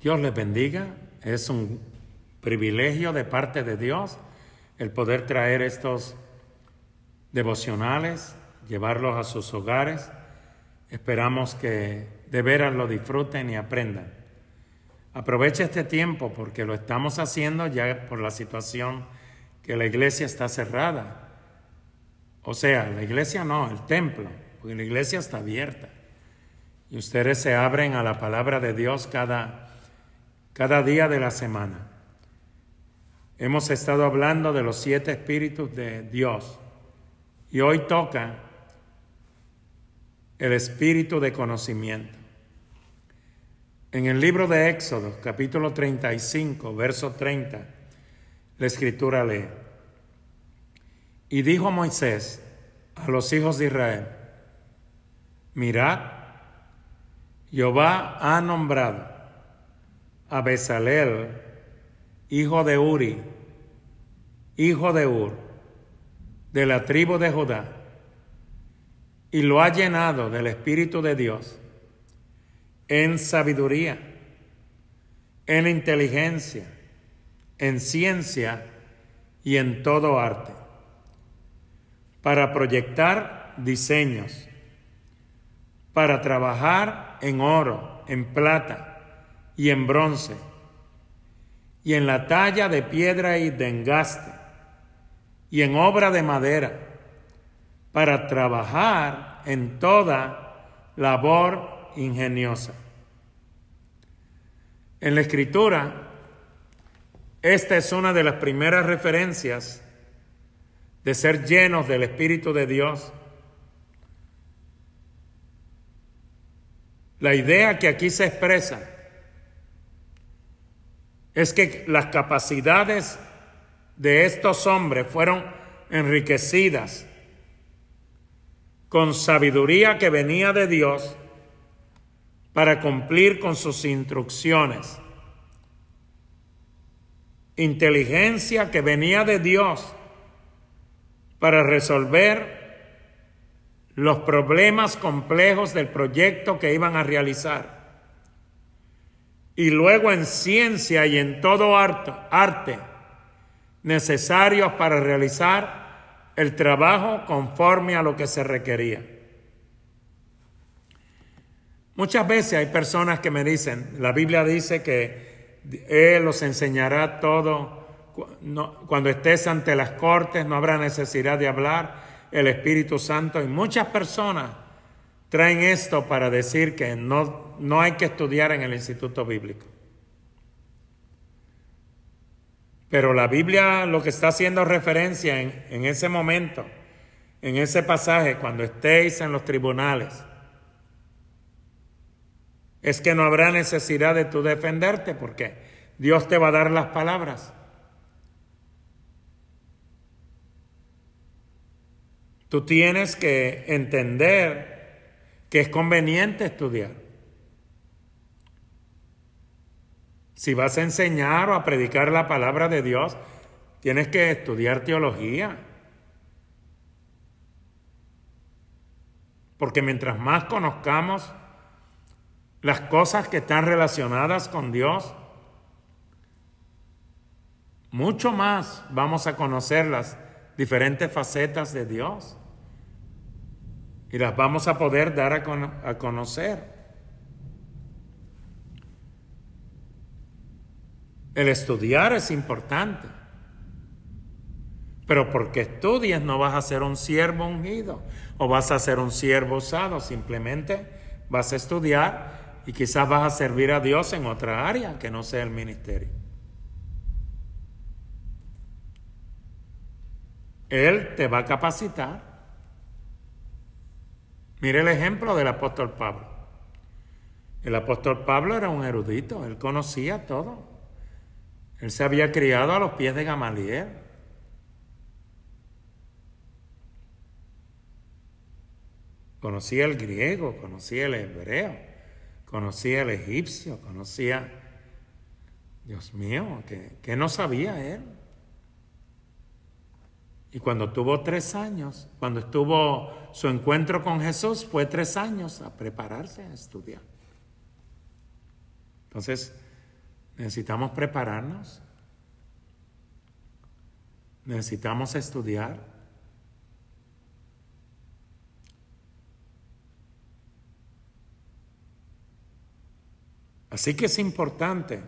Dios les bendiga. Es un privilegio de parte de Dios el poder traer estos devocionales, llevarlos a sus hogares. Esperamos que de veras lo disfruten y aprendan. Aprovecha este tiempo porque lo estamos haciendo ya por la situación que la iglesia está cerrada. O sea, la iglesia no, el templo, porque la iglesia está abierta. Y ustedes se abren a la palabra de Dios cada cada día de la semana. Hemos estado hablando de los siete espíritus de Dios y hoy toca el espíritu de conocimiento. En el libro de Éxodo, capítulo 35, verso 30, la escritura lee, y dijo Moisés a los hijos de Israel, mirad, Jehová ha nombrado a hijo de Uri, hijo de Ur, de la tribu de Judá, y lo ha llenado del Espíritu de Dios en sabiduría, en inteligencia, en ciencia y en todo arte, para proyectar diseños, para trabajar en oro, en plata, y en bronce, y en la talla de piedra y de engaste, y en obra de madera, para trabajar en toda labor ingeniosa. En la escritura, esta es una de las primeras referencias de ser llenos del Espíritu de Dios. La idea que aquí se expresa es que las capacidades de estos hombres fueron enriquecidas con sabiduría que venía de Dios para cumplir con sus instrucciones. Inteligencia que venía de Dios para resolver los problemas complejos del proyecto que iban a realizar y luego en ciencia y en todo arte necesarios para realizar el trabajo conforme a lo que se requería. Muchas veces hay personas que me dicen, la Biblia dice que Él los enseñará todo, cuando estés ante las cortes no habrá necesidad de hablar, el Espíritu Santo, y muchas personas traen esto para decir que no, no hay que estudiar en el instituto bíblico. Pero la Biblia lo que está haciendo referencia en, en ese momento, en ese pasaje, cuando estéis en los tribunales, es que no habrá necesidad de tú defenderte porque Dios te va a dar las palabras. Tú tienes que entender que es conveniente estudiar. Si vas a enseñar o a predicar la palabra de Dios, tienes que estudiar teología. Porque mientras más conozcamos las cosas que están relacionadas con Dios, mucho más vamos a conocer las diferentes facetas de Dios y las vamos a poder dar a, conocer. El estudiar es importante. Pero porque estudies no vas a ser un siervo ungido o vas a ser un siervo usado, simplemente vas a estudiar y quizás vas a servir a Dios en otra área que no sea el ministerio. Él te va a capacitar Mire el ejemplo del apóstol Pablo. El apóstol Pablo era un erudito, él conocía todo. Él se había criado a los pies de Gamaliel. Conocía el griego, conocía el hebreo, conocía el egipcio, conocía... Dios mío, ¿qué, qué no sabía él? Y cuando tuvo tres años, cuando estuvo su encuentro con Jesús, fue tres años a prepararse, a estudiar. Entonces, necesitamos prepararnos, necesitamos estudiar. Así que es importante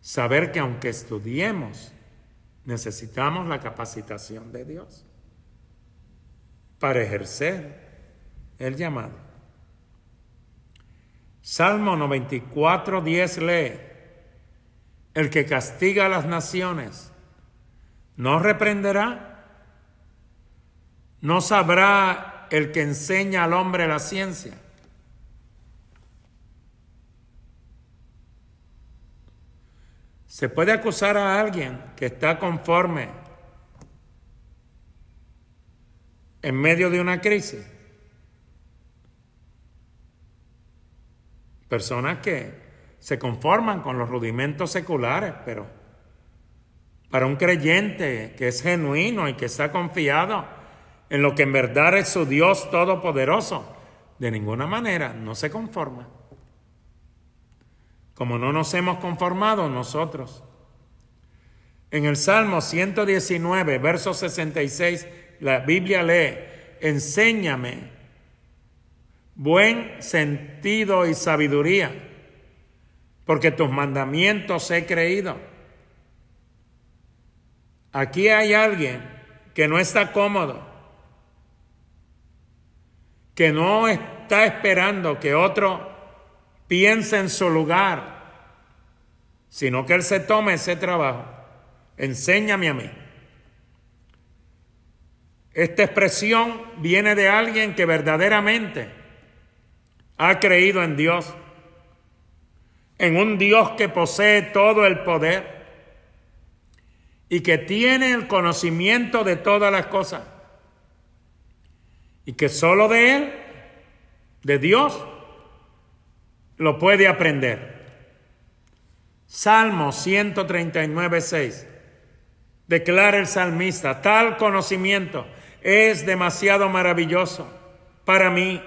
saber que aunque estudiemos, Necesitamos la capacitación de Dios para ejercer el llamado. Salmo 94, 10 lee, el que castiga a las naciones no reprenderá, no sabrá el que enseña al hombre la ciencia. Se puede acusar a alguien que está conforme en medio de una crisis. Personas que se conforman con los rudimentos seculares, pero para un creyente que es genuino y que está confiado en lo que en verdad es su Dios todopoderoso, de ninguna manera no se conforma como no nos hemos conformado nosotros. En el Salmo 119, verso 66, la Biblia lee, enséñame buen sentido y sabiduría, porque tus mandamientos he creído. Aquí hay alguien que no está cómodo, que no está esperando que otro piensa en su lugar, sino que Él se tome ese trabajo. Enséñame a mí. Esta expresión viene de alguien que verdaderamente ha creído en Dios, en un Dios que posee todo el poder y que tiene el conocimiento de todas las cosas y que solo de Él, de Dios, lo puede aprender. Salmo 139, 6. Declara el salmista, tal conocimiento es demasiado maravilloso para mí.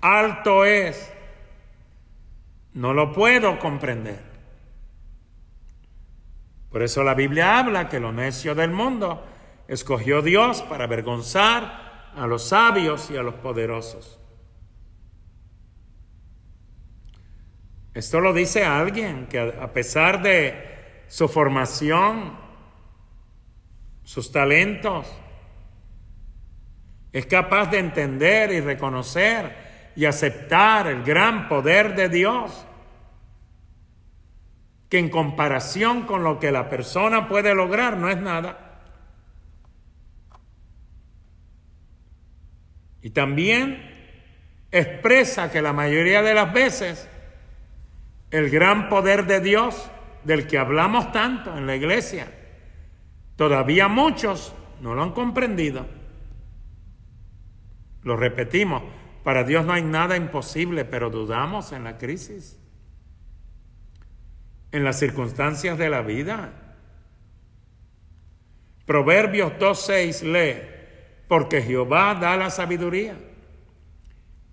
Alto es. No lo puedo comprender. Por eso la Biblia habla que lo necio del mundo escogió Dios para avergonzar a los sabios y a los poderosos. Esto lo dice alguien que a pesar de su formación, sus talentos, es capaz de entender y reconocer y aceptar el gran poder de Dios, que en comparación con lo que la persona puede lograr no es nada. Y también expresa que la mayoría de las veces el gran poder de Dios del que hablamos tanto en la iglesia. Todavía muchos no lo han comprendido. Lo repetimos, para Dios no hay nada imposible, pero dudamos en la crisis, en las circunstancias de la vida. Proverbios 2.6 lee, porque Jehová da la sabiduría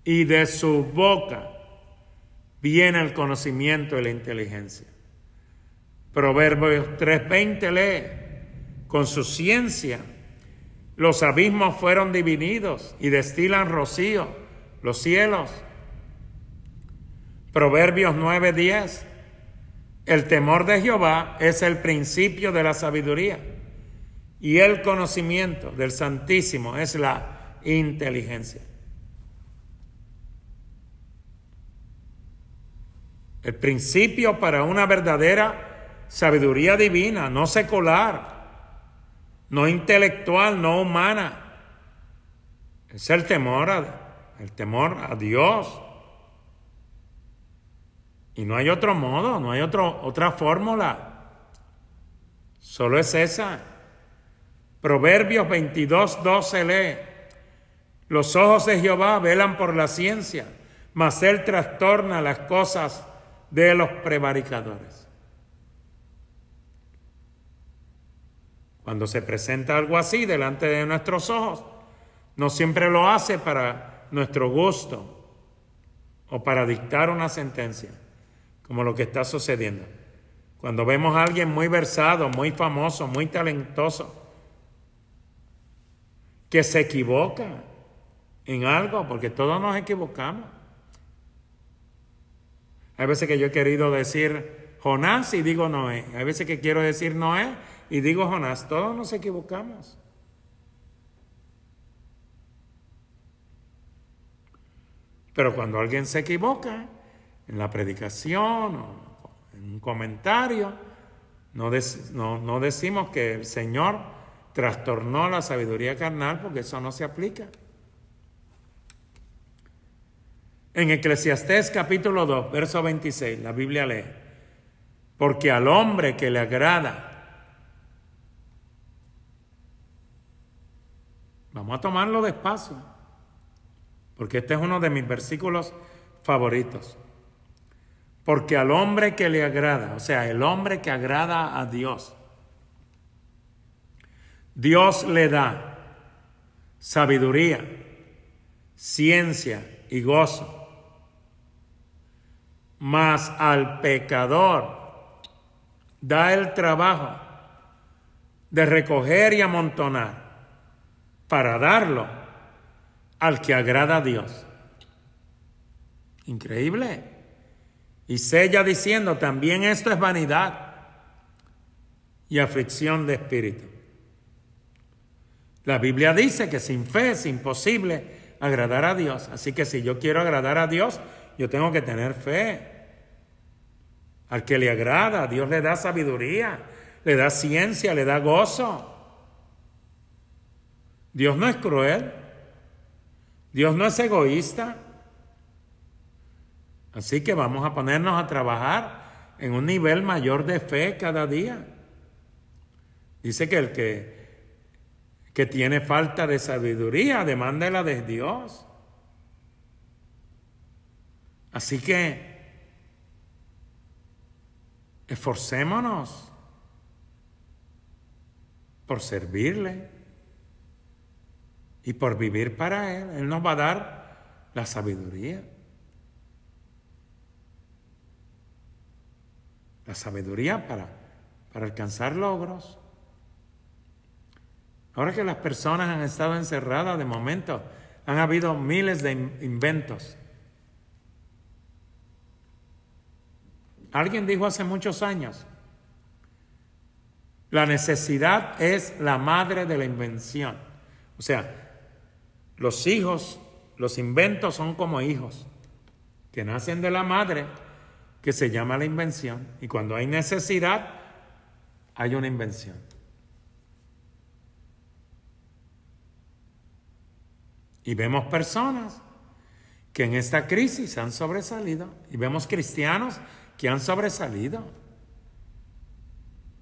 y de su boca viene el conocimiento y la inteligencia. Proverbios 3:20 lee, con su ciencia los abismos fueron divididos y destilan rocío los cielos. Proverbios 9:10, el temor de Jehová es el principio de la sabiduría y el conocimiento del Santísimo es la inteligencia. El principio para una verdadera sabiduría divina, no secular, no intelectual, no humana. Es el temor a, el temor a Dios. Y no hay otro modo, no hay otra fórmula. Solo es esa. Proverbios 22, 12 lee. Los ojos de Jehová velan por la ciencia, mas él trastorna las cosas de los prevaricadores. Cuando se presenta algo así delante de nuestros ojos, no siempre lo hace para nuestro gusto o para dictar una sentencia, como lo que está sucediendo. Cuando vemos a alguien muy versado, muy famoso, muy talentoso, que se equivoca en algo, porque todos nos equivocamos. Hay veces que yo he querido decir Jonás y digo Noé. Hay veces que quiero decir Noé y digo Jonás. Todos nos equivocamos. Pero cuando alguien se equivoca en la predicación o en un comentario, no, no, decimos que el Señor trastornó la sabiduría carnal porque eso no se aplica. En Eclesiastés capítulo 2, verso 26, la Biblia lee, porque al hombre que le agrada, vamos a tomarlo despacio, porque este es uno de mis versículos favoritos, porque al hombre que le agrada, o sea, el hombre que agrada a Dios, Dios le da sabiduría, ciencia y gozo mas al pecador da el trabajo de recoger y amontonar para darlo al que agrada a Dios. Increíble. Y sella diciendo, también esto es vanidad y aflicción de espíritu. La Biblia dice que sin fe es imposible agradar a Dios. Así que si yo quiero agradar a Dios, yo tengo que tener fe. Al que le agrada, Dios le da sabiduría, le da ciencia, le da gozo. Dios no es cruel, Dios no es egoísta. Así que vamos a ponernos a trabajar en un nivel mayor de fe cada día. Dice que el que, que tiene falta de sabiduría, demándela de Dios. Así que esforcémonos por servirle y por vivir para Él. Él nos va a dar la sabiduría. La sabiduría para, para alcanzar logros. Ahora que las personas han estado encerradas de momento, han habido miles de inventos Alguien dijo hace muchos años, la necesidad es la madre de la invención. O sea, los hijos, los inventos son como hijos que nacen de la madre, que se llama la invención. Y cuando hay necesidad, hay una invención. Y vemos personas que en esta crisis han sobresalido y vemos cristianos que han sobresalido.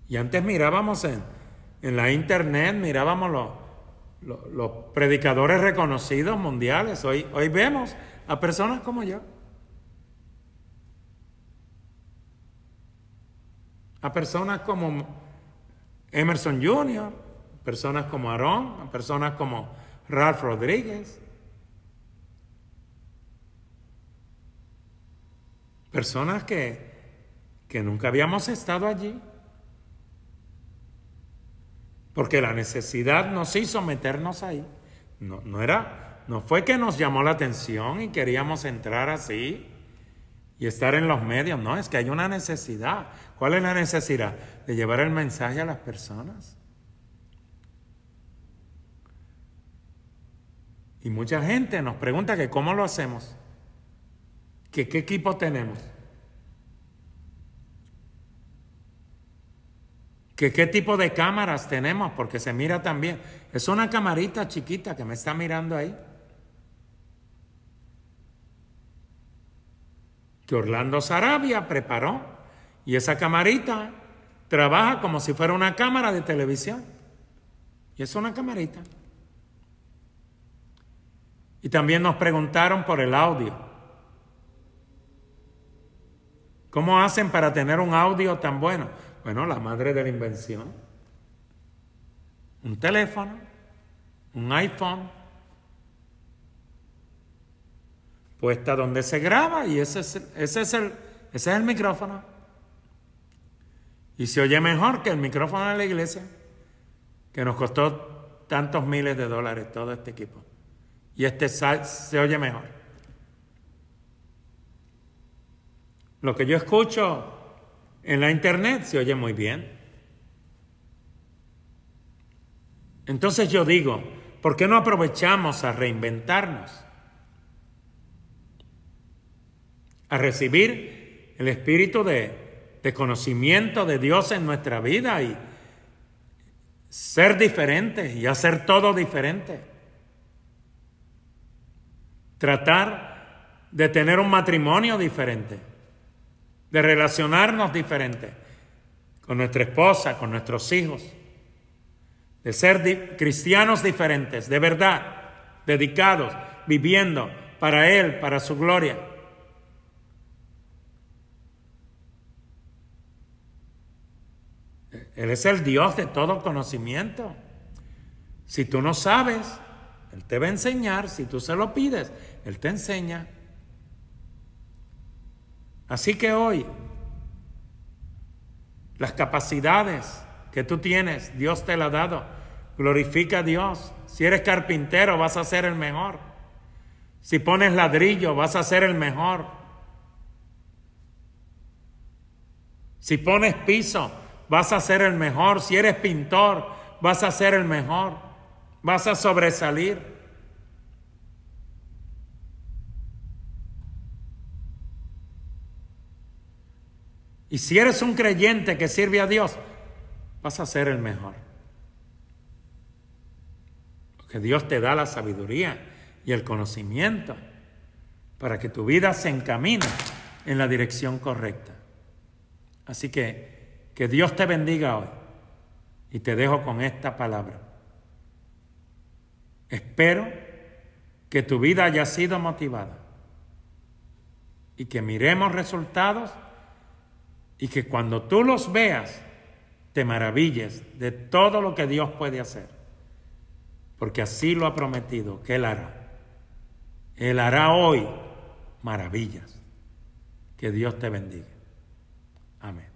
Y antes mirábamos en, en la internet, mirábamos los, los, predicadores reconocidos mundiales. Hoy, hoy vemos a personas como yo. A personas como Emerson Jr., personas como Aarón, personas como Ralph Rodríguez, Personas que, nunca habíamos estado allí. Porque la necesidad nos hizo meternos ahí. No, no era, no fue que nos llamó la atención y queríamos entrar así y estar en los medios. No, es que hay una necesidad. ¿Cuál es la necesidad? De llevar el mensaje a las personas. Y mucha gente nos pregunta que cómo lo hacemos que qué equipo tenemos, que qué tipo de cámaras tenemos, porque se mira también. Es una camarita chiquita que me está mirando ahí. Que Orlando Sarabia preparó y esa camarita trabaja como si fuera una cámara de televisión. Y es una camarita. Y también nos preguntaron por el audio. ¿Cómo hacen para tener un audio tan bueno? Bueno, la madre de la invención. Un teléfono, un iPhone, puesta donde se graba y ese es, ese es, el, ese es el micrófono. Y se oye mejor que el micrófono de la iglesia, que nos costó tantos miles de dólares todo este equipo. Y este se oye mejor. Lo que yo escucho en la internet se oye muy bien. Entonces yo digo, ¿por qué no aprovechamos a reinventarnos? A recibir el espíritu de, conocimiento de Dios en nuestra vida y ser diferentes y hacer todo diferente. Tratar de tener un matrimonio diferente de relacionarnos diferente con nuestra esposa, con nuestros hijos, de ser cristianos diferentes, de verdad, dedicados, viviendo para Él, para su gloria. Él es el Dios de todo conocimiento. Si tú no sabes, Él te va a enseñar. Si tú se lo pides, Él te enseña. Así que hoy, las capacidades que tú tienes, Dios te las ha dado. Glorifica a Dios. Si eres carpintero, vas a ser el mejor. Si pones ladrillo, vas a ser el mejor. Si pones piso, vas a ser el mejor. Si eres pintor, vas a ser el mejor. Vas a sobresalir. Y si eres un creyente que sirve a Dios, vas a ser el mejor. Porque Dios te da la sabiduría y el conocimiento para que tu vida se encamine en la dirección correcta. Así que que Dios te bendiga hoy y te dejo con esta palabra. Espero que tu vida haya sido motivada y que miremos resultados y que cuando tú los veas, te maravilles de todo lo que Dios puede hacer. Porque así lo ha prometido, que Él hará. Él hará hoy maravillas. Que Dios te bendiga. Amén.